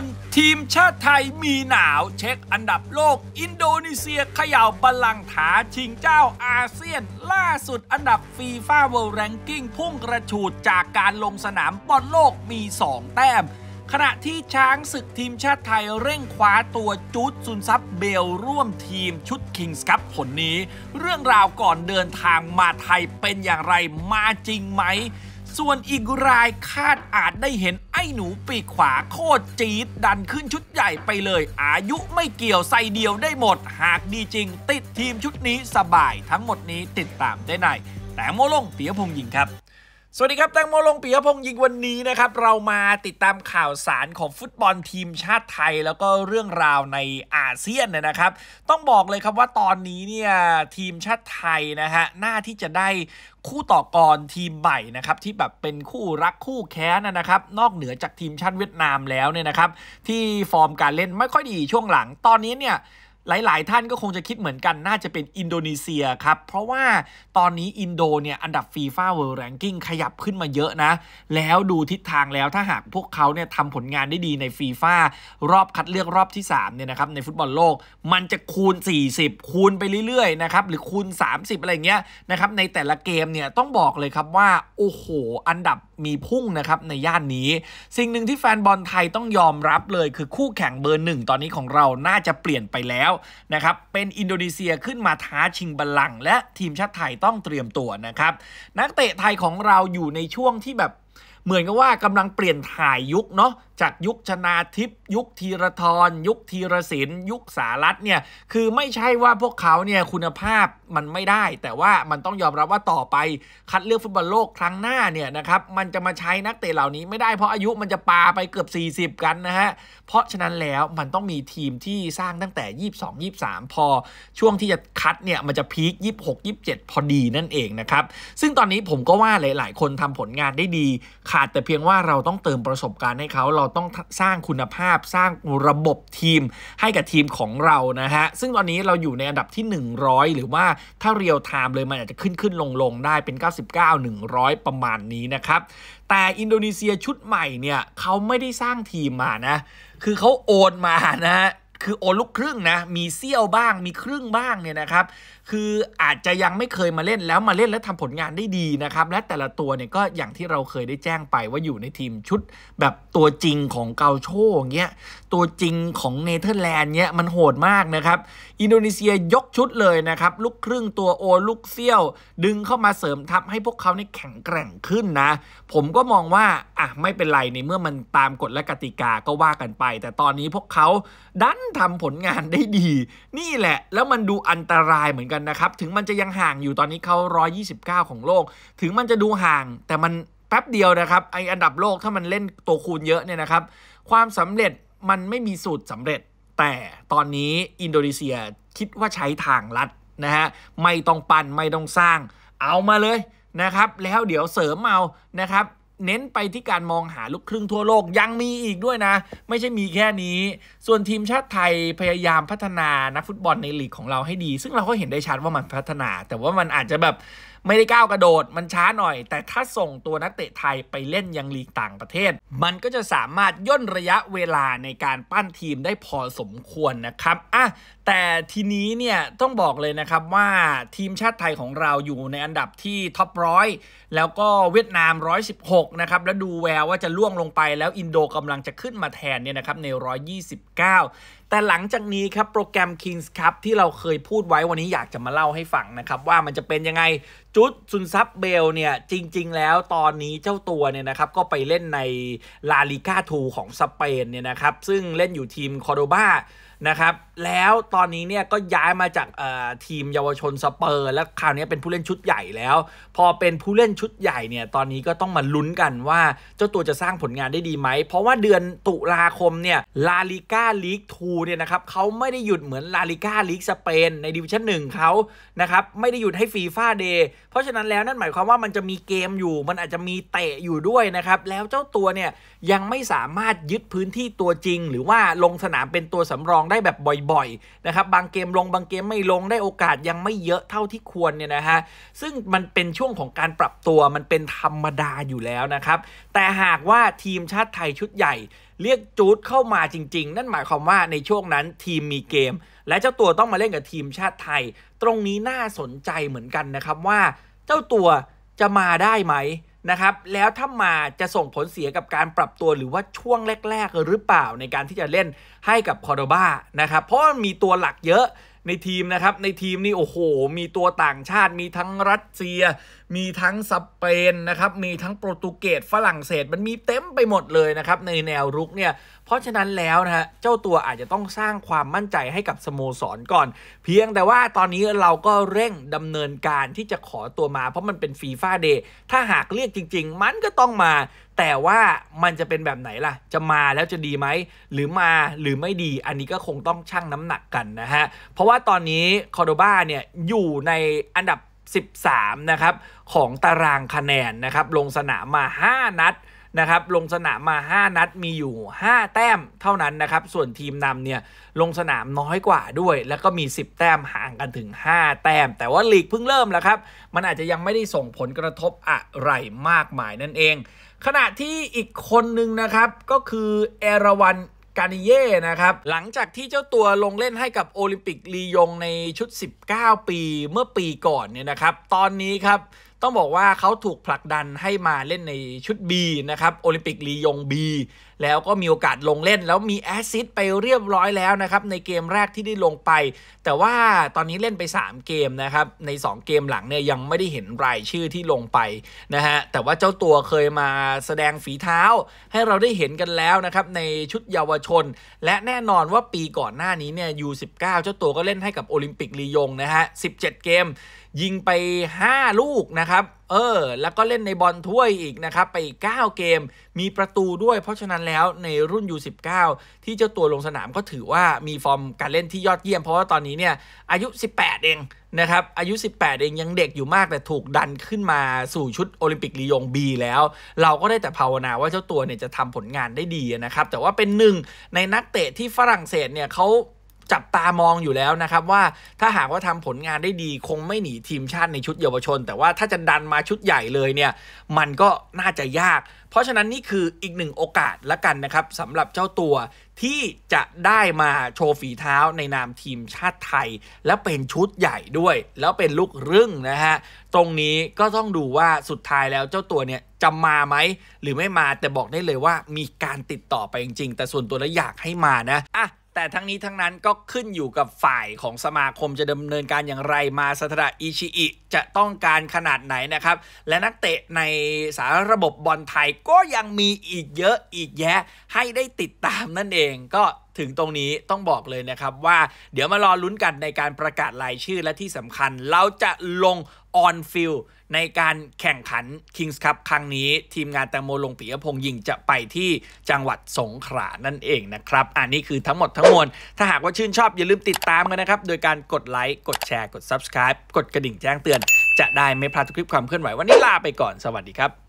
ลทีมชาติไทยมีหนาวเช็คอันดับโลก อินโดนีเซียเขย่าบัลลังถา ชิงเจ้าอาเซียน ล่าสุดอันดับฟีฟ่าเวิลด์แรงกิ้งพุ่งกระฉูด จากการลงสนามบอลโลกมี 2 แต้มขณะที่ช้างศึกทีมชาติไทยเร่งคว้าตัวจุดซุนซับเบลร่วมทีมชุดคิงส์คัพผลนี้ เรื่องราวก่อนเดินทางมาไทยเป็นอย่างไรมาจริงไหมส่วนอีกรายคาดอาจได้เห็นไอ้หนูปีกขวาโคตรจี๊ดดันขึ้นชุดใหญ่ไปเลย อายุไม่เกี่ยวใส่เดียวได้หมด หากดีจริง ติดทีมชุดนี้สบายทั้งหมดนี้ติดตามได้ในแต่โมลงเปียพงยิงครับสวัสดีครับแตงโมลงปียพงษ์ยิงวันนี้นะครับ เรามาติดตามข่าวสารของฟุตบอลทีมชาติไทย แล้วก็เรื่องราวในอาเซียนนะครับ ต้องบอกเลยครับว่าตอนนี้เนี่ยทีมชาติไทยนะฮะหน้าที่จะได้คู่ต่อกรทีมใหม่นะครับที่แบบเป็นคู่รักคู่แค้นนะครับนอกเหนือจากทีมชาติเวียดนามแล้วเนี่ยนะครับ ที่ฟอร์มการเล่นไม่ค่อยดีช่วงหลัง ตอนนี้เนี่ยหลาย ๆ ท่านก็คงจะคิดเหมือนกันน่าจะเป็นอินโดนีเซียครับ เพราะว่าตอนนี้อินโดเนียอันดับฟีฟ่าเวิลด์แรงกิ้งขยับขึ้นมาเยอะนะ แล้วดูทิศทางแล้วถ้าหากพวกเขาเนี่ยทำผลงานได้ดีในฟีฟ่ารอบคัดเลือกรอบที่3เนี่ยนะครับ ในฟุตบอลโลก มันจะคูณ 40 คูณไปเรื่อย ๆ นะครับ หรือคูณ 30 อะไรเงี้ยนะครับในแต่ละเกมเนี่ยต้องบอกเลยครับว่าโอ้โห อันดับมีพุ่งนะครับในย่านนี้ สิ่งหนึ่งที่แฟนบอลไทยต้องยอมรับเลยคือคู่แข่งเบอร์หนึ่งตอนนี้ของเรา น่าจะเปลี่ยนไปแล้วนะครับเป็นอินโดนีเซียขึ้นมาท้าชิงบอลลัง และทีมชาติไทยต้องเตรียมตัวนะครับ นักเตะไทยของเราอยู่ในช่วงที่แบบเหมือนกับว่ากำลังเปลี่ยนถ่ายยุคเนาะจาก ยุคชนาทิพยุคธีรทรยุคธีรศิลยุคสารัตเนี่ยคือไม่ใช่ว่าพวกเขาเนี่ย คุณภาพมันไม่ได้ แต่ว่ามันต้องยอมรับว่าต่อไปคัดเลือกฟุตบอลโลกครั้งหน้าเนี่ย นะครับ มันจะมาใช้นักเตะเหล่านี้ไม่ได้เพราะอายุมันจะปาไปเกือบ 40 กันนะฮะ เพราะฉะนั้นแล้วมันต้องมีทีมที่สร้างตั้งแต่22 23 พอ ช่วงที่จะคัดเนี่ยมันจะพีค26 27 พอดีนั่นเองนะครับซึ่งตอนนี้ผมก็ว่าหลาย ๆ คนทำผลงานได้ดี ขาดแต่เพียงว่าเราต้องเติมประสบการณ์ให้เขาเราต้องสร้างคุณภาพสร้างระบบทีมให้กับทีมของเรานะฮะ ซึ่งตอนนี้เราอยู่ในอันดับที่ 100 หรือว่าถ้าเรียลไทม์เลยมันอาจจะขึ้นขึ้นลงลงได้เป็น 99 100 ประมาณนี้นะครับ แต่อินโดนีเซียชุดใหม่เนี่ยเขาไม่ได้สร้างทีมมานะ คือเขาโอนมานะคือ โอลูกครึ่งนะมีเซี่ยว บ้างมีครึ่ง บ้างเนี่ยนะครับคืออาจจะยังไม่เคยมาเล่นแล้วมาเล่นแล้วทำผลงานได้ดีนะครับและแต่ละตัวเนี่ยก็อย่างที่เราเคยได้แจ้งไปว่าอยู่ในทีมชุด แบบตัวจริงของเกาโชอย่างเงี้ยตัวจริงของเนเธอร์แลนด์เนี้ยมันโหดมากนะครับอินโดนีเซียยกชุดเลยนะครับลูกครึ่งตัวโอลูกเซี่ยว ดึงเข้ามาเสริมทัพ ให้พวกเขาเนี่แข็งแกร่งขึ้นนะ ผมก็มองว่าอ่ะไม่เป็นไรในเมื่อมันตามกฎและกติกาก็ว่ากันไป แต่ตอนนี้พวกเขาดันทำผลงานได้ดี นี่แหละ แล้วมันดูอันตรายเหมือนกันนะครับ ถึงมันจะยังห่างอยู่ตอนนี้เขา 129 ของโลก ถึงมันจะดูห่าง แต่มันแป๊บเดียวนะครับไออันดับโลกถ้ามันเล่นตัวคูณเยอะเนี่ยนะครับ ความสำเร็จมันไม่มีสูตรสำเร็จ แต่ตอนนี้อินโดนีเซียคิดว่าใช้ทางลัดนะฮะไม่ต้องปันไม่ต้องสร้าง เอามาเลยนะครับ แล้วเดี๋ยวเสริมเอานะครับเน้นไปที่การมองหาลูกครึ่งทั่วโลกยังมีอีกด้วยนะ ไม่ใช่มีแค่นี้ ส่วนทีมชาติไทยพยายามพัฒนานักฟุตบอลในลีกของเราให้ดี ซึ่งเราก็เห็นได้ชัดว่ามันพัฒนา แต่ว่ามันอาจจะแบบไม่ได้ก้าวกระโดด มันช้าหน่อย แต่ถ้าส่งตัวนักเตะไทยไปเล่นยังลีกต่างประเทศ มันก็จะสามารถย่นระยะเวลาในการปั้นทีมได้พอสมควรนะครับอ่ะแต่ทีนี้เนี่ย ต้องบอกเลยนะครับว่าทีมชาติไทยของเราอยู่ในอันดับที่ท็อปร้อยแล้วก็เวียดนาม116 นะครับ แล้วดูแววว่าจะล่วงลงไป แล้วอินโดกำลังจะขึ้นมาแทนเนี่ยนะครับใน 129แต่หลังจากนี้ครับโปรแกรม Kings Cup ที่เราเคยพูดไว้วันนี้อยากจะมาเล่าให้ฟังนะครับว่ามันจะเป็นยังไงจุดซุนซับเบลเนี่ยจริง ๆ แล้วตอนนี้เจ้าตัวเนี่ยนะครับก็ไปเล่นในลาลิก้าทูของสเปนเนี่ยนะครับซึ่งเล่นอยู่ทีมคอร์โดบานะครับ แล้วตอนนี้เนี่ยก็ย้ายมาจากทีมเยาวชนสเปอร์ และคราวนี้เป็นผู้เล่นชุดใหญ่แล้ว พอเป็นผู้เล่นชุดใหญ่เนี่ยตอนนี้ก็ต้องมาลุ้นกันว่าเจ้าตัวจะสร้างผลงานได้ดีไหม เพราะว่าเดือนตุลาคมเนี่ยลาลิก้าลีกทูเนี่ยนะครับเขาไม่ได้หยุดเหมือนลาลิก้าลีกสเปนในดิวิชั่นหนึ่งเขานะครับไม่ได้หยุดให้ฟีฟ่าเดย์เพราะฉะนั้นแล้วนั่นหมายความว่ามันจะมีเกมอยู่มันอาจจะมีเตะอยู่ด้วยนะครับแล้วเจ้าตัวเนี่ยยังไม่สามารถยึดพื้นที่ตัวจริง หรือว่าลงสนามเป็นตัวสำรองได้แบบบ่อยๆ นะครับ บางเกมลงบางเกมไม่ลงได้โอกาสยังไม่เยอะเท่าที่ควรเนี่ยนะฮะซึ่งมันเป็นช่วงของการปรับตัวมันเป็นธรรมดาอยู่แล้วนะครับ แต่หากว่าทีมชาติไทยชุดใหญ่ เรียกจูดเข้ามาจริงๆ นั่นหมายความว่าในช่วงนั้นทีมมีเกม และเจ้าตัวต้องมาเล่นกับทีมชาติไทย ตรงนี้น่าสนใจเหมือนกันนะครับว่า เจ้าตัวจะมาได้ไหมนะครับแล้วถ้ามาจะส่งผลเสียกับการปรับตัวหรือว่าช่วงแรก ๆ หรือเปล่าในการที่จะเล่นให้กับคอร์ดบ้านะครับเพราะมีตัวหลักเยอะในทีมนะครับในทีมนี่โอ้โห มีตัวต่างชาติมีทั้งรัสเซียมีทั้งสเปนนะครับ มีทั้งโปรตุเกส ฝรั่งเศส มันมีเต็มไปหมดเลยนะครับ ในแนวรุกเนี่ย เพราะฉะนั้นแล้วนะฮะ เจ้าตัวอาจจะต้องสร้างความมั่นใจให้กับสโมสรก่อน เพียงแต่ว่าตอนนี้เราก็เร่งดำเนินการที่จะขอตัวมาเพราะมันเป็นฟีฟ่าเดย์ถ้าหากเรียกจริงๆ มันก็ต้องมา แต่ว่ามันจะเป็นแบบไหนล่ะ จะมาแล้วจะดีไหมหรือมาหรือไม่ดี อันนี้ก็คงต้องชั่งน้ำหนักกันนะฮะ เพราะว่าตอนนี้คอร์โดบาเนี่ยอยู่ในอันดับ13 นะครับ ของตารางคะแนนนะครับลงสนามมา5 นัดนะครับลงสนามมา 5 นัดมีอยู่ 5 แต้มเท่านั้นนะครับส่วนทีมนำเนี่ยลงสนามน้อยกว่าด้วย แล้วก็มี 10 แต้มห่างกันถึง 5 แต้ม แต่ว่าลีกเพิ่งเริ่มแล้วครับมันอาจจะยังไม่ได้ส่งผลกระทบอะไรมากมายนั่นเอง ขณะที่อีกคนหนึ่งนะครับก็คือเอราวันกานิเย่ นะครับ หลังจากที่เจ้าตัวลงเล่นให้กับโอลิมปิกลียงในชุด 19 ปีเมื่อปีก่อนเนี่ยนะครับ ตอนนี้ครับต้องบอกว่าเขาถูกผลักดันให้มาเล่นในชุด B นะครับโอลิมปิกลียง B แล้วก็มีโอกาสลงเล่นแล้วมีแอซซิสไปเรียบร้อยแล้วนะครับ ในเกมแรกที่ได้ลงไป แต่ว่าตอนนี้เล่นไป 3 เกมนะครับ ใน 2 เกมหลังเนี่ยยังไม่ได้เห็นรายชื่อที่ลงไปนะฮะ แต่ว่าเจ้าตัวเคยมาแสดงฝีเท้าให้เราได้เห็นกันแล้วนะครับ ในชุดเยาวชน และแน่นอนว่าปีก่อนหน้านี้เนี่ย U19 เจ้าตัวก็เล่นให้กับโอลิมปิกลียงนะฮะ17 เกมยิงไป 5 ลูกนะครับ เออ แล้วก็เล่นในบอลถ้วยอีกนะครับ ไป 9 เกมมีประตูด้วย เพราะฉะนั้นแล้วในรุ่น U19 ที่เจ้าตัวลงสนามก็ถือว่ามีฟอร์มการเล่นที่ยอดเยี่ยม เพราะว่าตอนนี้เนี่ย อายุ 18 เองนะครับ อายุ 18 เองยังเด็กอยู่มากแต่ถูกดันขึ้นมาสู่ชุดโอลิมปิกลียง B แล้ว เราก็ได้แต่ภาวนาว่าเจ้าตัวเนี่ยจะทำผลงานได้ดีนะครับ แต่ว่าเป็นหนึ่งในนักเตะที่ฝรั่งเศสเนี่ยเขาจับตามองอยู่แล้วนะครับว่าถ้าหากว่าทำผลงานได้ดีคงไม่หนีทีมชาติในชุดเยาวชน แต่ว่าถ้าจะดันมาชุดใหญ่เลยเนี่ย มันก็น่าจะยาก เพราะฉะนั้นนี่ คืออีกหนึ่งโอกาสละกันนะครับสำหรับเจ้าตัวที่จะได้มาโชว์ฝีเท้าในนามทีมชาติไทย และเป็นชุดใหญ่ด้วย แล้วเป็นลูกรึ่งนะฮะตรงนี้ก็ต้องดูว่าสุดท้ายแล้วเจ้าตัวเนี่ยจะมาไหมหรือไม่มาแต่บอกได้เลยว่ามีการติดต่อไปจริง ๆ แต่ส่วนตัวแล้วอยากให้มานะอ่ะแต่ทั้งนี้ทั้งนั้นก็ขึ้นอยู่กับฝ่ายของสมาคมจะดำเนินการอย่างไรมาสตระอิชิอิจะต้องการขนาดไหนนะครับ และนักเตะในสารระบบบอลไทยก็ยังมีอีกเยอะอีกแยะ ให้ได้ติดตามนั่นเองก็ถึงตรงนี้ต้องบอกเลยนะครับว่าเดี๋ยวมารอลุ้นกันในการประกาศรายชื่อและที่สำคัญเราจะลงออนฟิลในการแข่งขัน Kings Cup ครั้งนี้ทีมงานแตงโมลงปียพงษ์ยิงจะไปที่จังหวัดสงขลา นั่นเองนะครับอันนี้คือทั้งหมดทั้งมวลถ้าหากว่าชื่นชอบ อย่าลืมติดตามกันนะครับ โดยการกดไลค์กดแชร์กด Subscribe กดกระดิ่งแจ้งเตือน จะได้ไม่พลาดทุกคลิปความเคลื่อนไหววันนี้ลาไปก่อนสวัสดีครับ